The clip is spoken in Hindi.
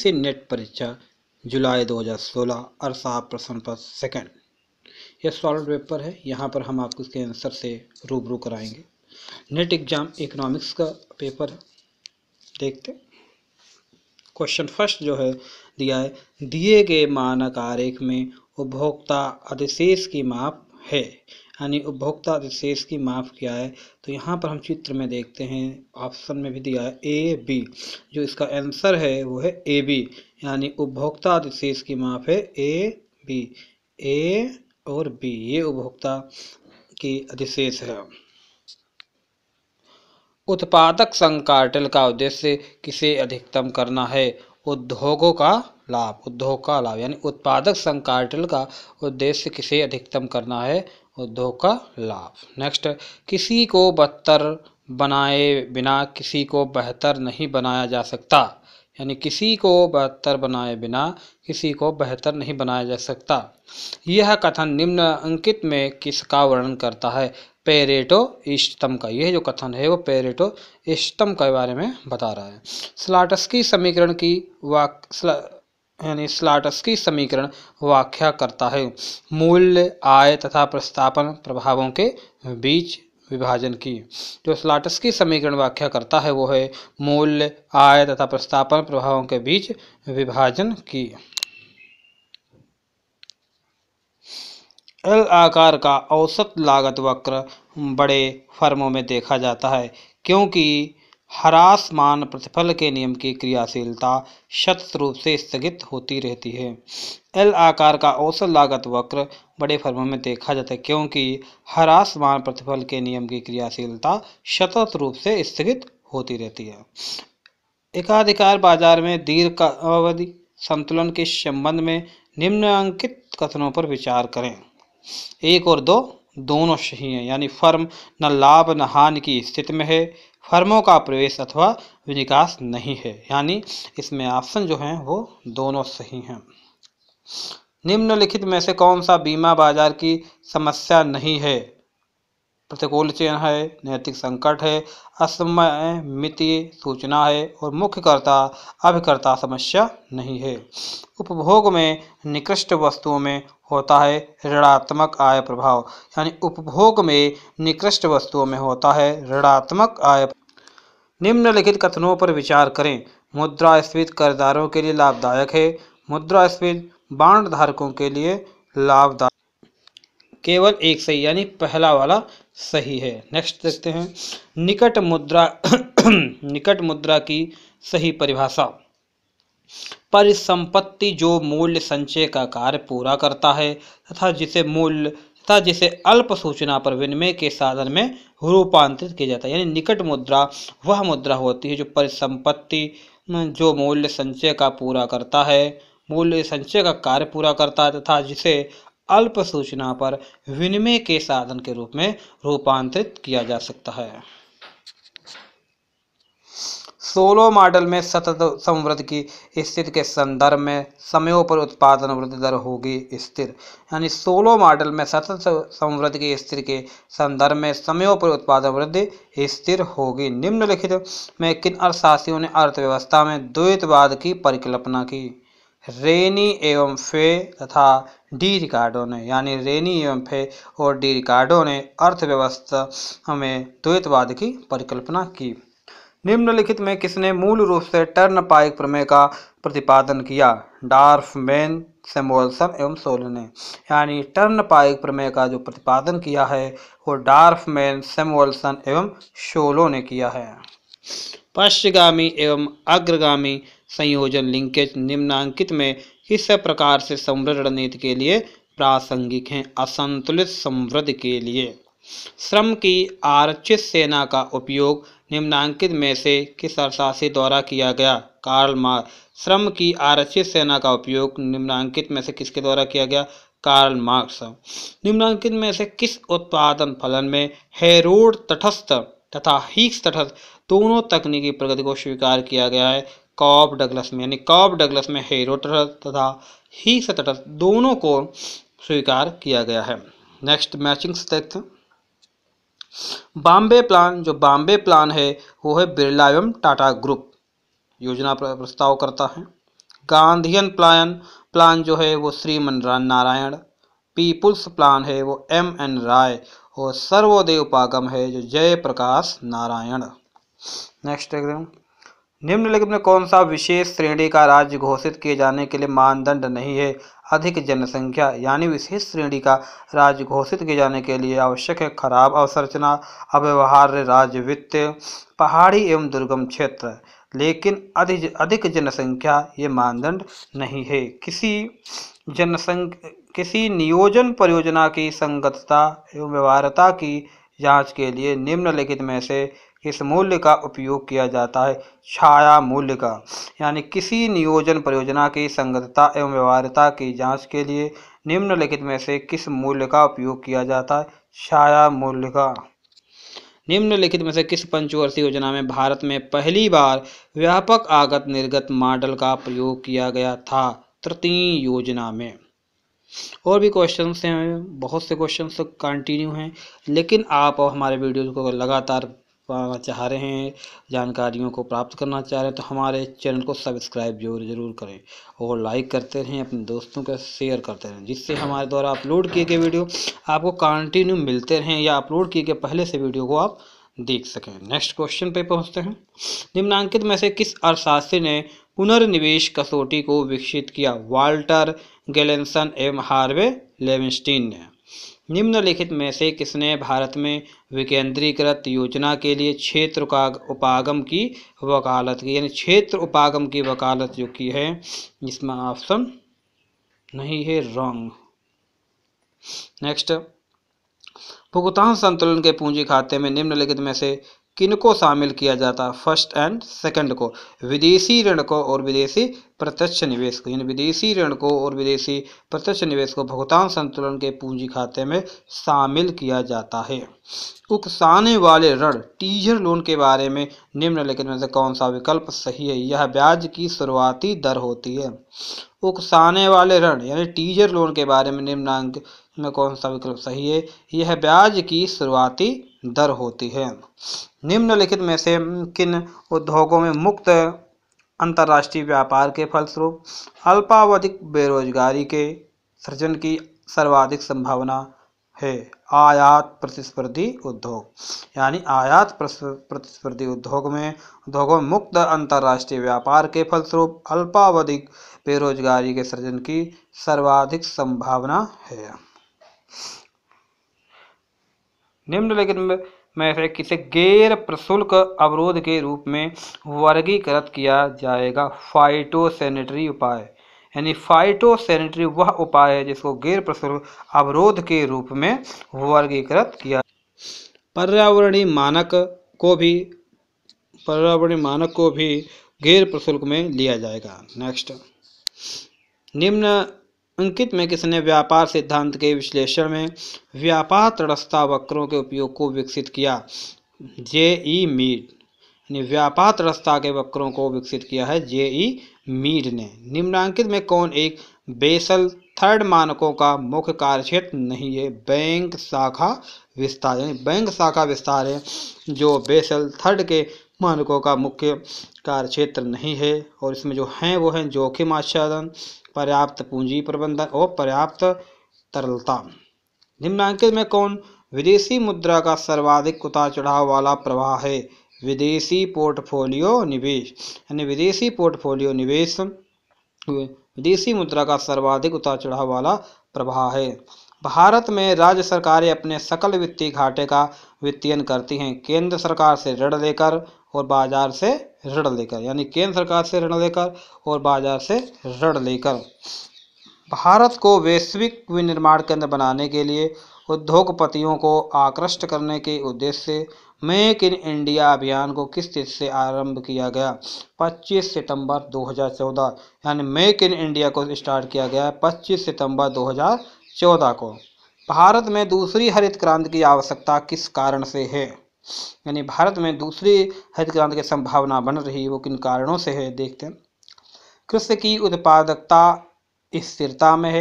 से नेट परीक्षा जुलाई 2016 अरसाब प्रश्न पत्र सेकेंड यह सॉल्व पेपर है यहाँ पर हम आपको इसके आंसर से रूबरू कराएंगे नेट एग्ज़ाम इकोनॉमिक्स का पेपर है देखते क्वेश्चन फर्स्ट जो है दिया है दिए गए मानक आरेख में उपभोक्ता अधिशेष की माप है यानी उपभोक्ता अधिशेष की माफ़ किया है तो यहाँ पर हम चित्र में देखते हैं ऑप्शन में भी दिया है ए बी जो इसका आंसर है वो है ए बी यानी उपभोक्ता अधिशेष की माफ़ है ए बी ए और बी ये उपभोक्ता की अधिशेष है उत्पादक संघ कार्टल का उद्देश्य किसे अधिकतम करना है उद्योगों का लाभ उद्योग का लाभ यानी उत्पादक संघ कार्टल का उद्देश्य किसे अधिकतम करना है उद्योग का लाभ नेक्स्ट किसी को बदतर बनाए बिना किसी को बेहतर नहीं बनाया जा सकता यानी किसी को बेहतर बनाए बिना किसी को बेहतर नहीं बनाया जा सकता यह कथन निम्न अंकित में किसका वर्णन करता है पेरेटो इष्टतम का यह जो कथन है वो पेरेटो इष्टतम के बारे में बता रहा है स्लाटस्की समीकरण की वाक यानी स्लाटस की समीकरण व्याख्या करता है मूल्य आय तथा प्रस्तापन प्रभावों के बीच विभाजन की जो स्लाटस की समीकरण व्याख्या करता है वो है मूल्य आय तथा प्रस्तापन प्रभावों के बीच विभाजन की एल आकार का औसत लागत वक्र बड़े फर्मों में देखा जाता है क्योंकि हरासमान प्रतिफल के नियम की क्रियाशीलता शत रूप से स्थगित होती रहती है एल आकार का औसत लागत वक्र बड़े फर्मों में देखा जाता है क्योंकि हरासमान प्रतिफल के नियम की क्रियाशीलता सतत रूप से स्थगित होती रहती है एकाधिकार बाजार में दीर्घ अवधि संतुलन के संबंध में निम्नांकित कथनों पर विचार करें एक और दो दोनों सही हैं यानी फर्म न लाभ न हानि की स्थिति में है फर्मों का प्रवेश अथवा विकास नहीं है यानी इसमें ऑप्शन जो हैं वो दोनों सही हैं निम्नलिखित में से कौन सा बीमा बाजार की समस्या नहीं है प्रतिकूल चयन है नैतिक संकट है असमय मिति सूचना है और मुख्यकर्ता अभिकर्ता समस्या नहीं है उपभोग में निकृष्ट वस्तुओं में होता है ऋणात्मक आय प्रभाव यानी उपभोग में निकृष्ट वस्तुओं में होता है ऋणात्मक आय निम्नलिखित कथनों पर विचार करें मुद्रास्फीति करदारों के लिए लाभदायक है मुद्रास्फीति बांड धारकों के लिए लाभदायक केवल एक सही यानी पहला वाला सही है नेक्स्ट देखते हैं निकट मुद्रा निकट मुद्रा की सही परिभाषा परिसंपत्ति जो मूल्य संचय का कार्य पूरा करता है तथा जिसे मूल्य तथा जिसे अल्प सूचना पर विनिमय के साधन में रूपांतरित किया जाता है यानी निकट मुद्रा वह मुद्रा होती है जो परिसंपत्ति जो मूल्य संचय का पूरा करता है मूल्य संचय का कार्य पूरा करता है तथा जिसे अल्प सूचना पर विनिमय के साधन के रूप में रूपांतरित किया जा सकता है सोलह मॉडल में सतत संवृद्ध की स्थिति के संदर्भ में समयों पर उत्पादन वृद्धि दर होगी स्थिर यानी सोलह मॉडल में सतत संवृद्ध की स्थिति के संदर्भ में समयों पर उत्पादन वृद्धि स्थिर होगी निम्नलिखित में किन अर्थशास्त्रियों ने अर्थव्यवस्था में द्वैतवाद की परिकल्पना की रेनी एवं फे तथा डी रिकार्डो ने यानी रेनी एवं फे और डी रिकार्डो ने अर्थव्यवस्था में द्वैतवाद की परिकल्पना की निम्नलिखित में किसने मूल रूप से टर्न पाइक प्रमेय का प्रतिपादन किया डार्फ मैन सेमोल्सन एवं सोल ने यानी टर्न पाइक प्रमेय का जो प्रतिपादन किया है वो डार्फ मैन सेमोल्सन एवं शोलो ने किया है पश्चगामी एवं अग्रगामी संयोजन लिंकेज निम्नांकित में किस प्रकार से समृद्ध रणनीति के लिए प्रासंगिक हैं असंतुलित समृद्ध के लिए श्रम की आरक्षित सेना का उपयोग निम्नांकित में से किस अर्थशास्त्री द्वारा किया गया कार्ल मार्क श्रम की आरक्षित सेना का उपयोग निम्नांकित में से किसके द्वारा किया गया कार्ल मार्क्स निम्नांकित में से किस उत्पादन फलन में हेरोड तटस्थ तथा हीक्स तटस्थ दोनों तकनीकी प्रगति को स्वीकार किया गया है कॉप डगलस में यानी कॉप डगलस में हेरो तटस्थ तथा हीक्स तटस्थ दोनों को स्वीकार किया गया है नेक्स्ट मैचिंग देखते बॉम्बे प्लान जो बॉम्बे प्लान है वो है बिरला एवं टाटा ग्रुप योजना प्रस्ताव करता है गांधीयन प्लान प्लान जो है वो श्रीमन नारायण पीपुल्स प्लान है वो एम एन राय और सर्वोदय उपागम है जो जय प्रकाश नारायण नेक्स्ट एग्जाम निम्नलिखित में कौन सा विशेष श्रेणी का राज्य घोषित किए जाने के लिए मानदंड नहीं है अधिक जनसंख्या यानी विशेष श्रेणी का राज्य घोषित किए जाने के लिए आवश्यक है खराब अवसंरचना अव्यवहार्य राज्य वित्त पहाड़ी एवं दुर्गम क्षेत्र लेकिन अधिक अधिक जनसंख्या ये मानदंड नहीं है किसी जनसंख्या किसी नियोजन परियोजना की संगतता एवं व्यवहारता की जांच के लिए निम्नलिखित में से इस मूल्य का उपयोग किया जाता है छाया मूल्य का यानी किसी नियोजन परियोजना की संगतता एवं व्यवहारता की जांच के लिए निम्नलिखित में से किस मूल्य का उपयोग किया जाता है छाया मूल्य का निम्नलिखित में से किस पंचवर्षीय योजना में भारत में पहली बार व्यापक आगत निर्गत मॉडल का प्रयोग किया गया था तृतीय योजना में और भी क्वेश्चन हैं बहुत से क्वेश्चन कंटिन्यू तो हैं लेकिन आप हमारे वीडियो को लगातार पाना चाह रहे हैं जानकारियों को प्राप्त करना चाह रहे हैं तो हमारे चैनल को सब्सक्राइब जरूर जरूर करें और लाइक करते रहें अपने दोस्तों का शेयर करते रहें जिससे हमारे द्वारा अपलोड किए गए वीडियो आपको कंटिन्यू मिलते रहें या अपलोड किए गए पहले से वीडियो को आप देख सकें नेक्स्ट क्वेश्चन पर पहुँचते हैं निम्नांकित में से किस अर्थशास्त्री ने पुनर्निवेश कसौटी को विकसित किया Walter Galenson M Harvey Leibenstein ने निम्नलिखित में से किसने भारत में विकेंद्रीकृत योजना के लिए क्षेत्र का उपागम की वकालत की यानी क्षेत्र उपागम की वकालत जो की है इसमें ऑप्शन नहीं है रॉन्ग नेक्स्ट भुगतान संतुलन के पूंजी खाते में निम्नलिखित में से किन को शामिल किया जाता फर्स्ट एंड सेकंड को विदेशी ऋण को और विदेशी प्रत्यक्ष निवेश को यानी विदेशी ऋण को और विदेशी प्रत्यक्ष निवेश को भुगतान संतुलन के पूंजी खाते में शामिल किया जाता है उकसाने वाले ऋण टीजर लोन के बारे में निम्नलिखित में से कौन सा विकल्प सही है यह ब्याज की शुरुआती दर होती है उकसाने वाले ऋण यानी टीजर लोन के बारे में निम्नांक में कौन सा विकल्प सही है यह ब्याज की शुरुआती दर होती है निम्नलिखित में से किन उद्योगों में मुक्त अंतर्राष्ट्रीय व्यापार के फलस्वरूप अल्पावधिक बेरोजगारी के सृजन की सर्वाधिक संभावना है आयात प्रतिस्पर्धी उद्योग यानी आयात प्रतिस्पर्धी उद्योग में उद्योगों में मुक्त अंतर्राष्ट्रीय व्यापार के फलस्वरूप अल्पावधिक बेरोजगारी के सृजन की सर्वाधिक संभावना है निम्नलिखित में से किसे गैर प्रशुल्क अवरोध के रूप में वर्गीकृत किया जाएगा फाइटोसेनेटरी उपाय यानी फाइटोसेनेटरी वह उपाय है जिसको गैर प्रशुल्क अवरोध के रूप में वर्गीकृत किया पर्यावरणीय मानक को भी पर्यावरणीय मानक को भी गैर प्रशुल्क में लिया जाएगा नेक्स्ट निम्न अंकित में किसने व्यापार सिद्धांत के विश्लेषण में व्यापार तड़स्ता वक्रों के उपयोग को विकसित किया जे ई मीट यानी व्यापार तड़स्ता के वक्रों को विकसित किया है जे ई मीड ने निम्नांकित में कौन एक बेसल थर्ड मानकों का मुख्य कार्य क्षेत्र नहीं है बैंक शाखा विस्तार यानी बैंक शाखा विस्तार है जो बेसल थर्ड के मानकों का मुख्य कार्य क्षेत्र नहीं है और इसमें जो हैं वो हैं जोखिम आच्छादन पर्याप्त पूंजी प्रबंधन और पर्याप्त तरलता निम्नांकित में कौन विदेशी मुद्रा का सर्वाधिक उतार चढ़ाव वाला प्रवाह है विदेशी पोर्टफोलियो निवेश यानी विदेशी पोर्टफोलियो निवेश विदेशी मुद्रा का सर्वाधिक उतार चढ़ाव वाला प्रवाह है भारत में राज्य सरकारें अपने सकल वित्तीय घाटे का वित्तीयन करती हैं केंद्र सरकार से ऋण लेकर और बाजार से ऋण लेकर यानी केंद्र सरकार से ऋण लेकर और बाजार से ऋण लेकर भारत को वैश्विक विनिर्माण केंद्र बनाने के लिए उद्योगपतियों को आकृष्ट करने के उद्देश्य से मेक इन इंडिया अभियान को किस तिथि से आरंभ किया गया 25 सितंबर 2014 यानी मेक इन इंडिया को स्टार्ट किया गया 25 सितंबर 2014 को भारत में दूसरी हरित क्रांति की आवश्यकता किस कारण से है यानी भारत में दूसरी हरित क्रांति की संभावना बन रही है वो किन कारणों से है देखते हैं कृषि की उत्पादकता स्थिरता में है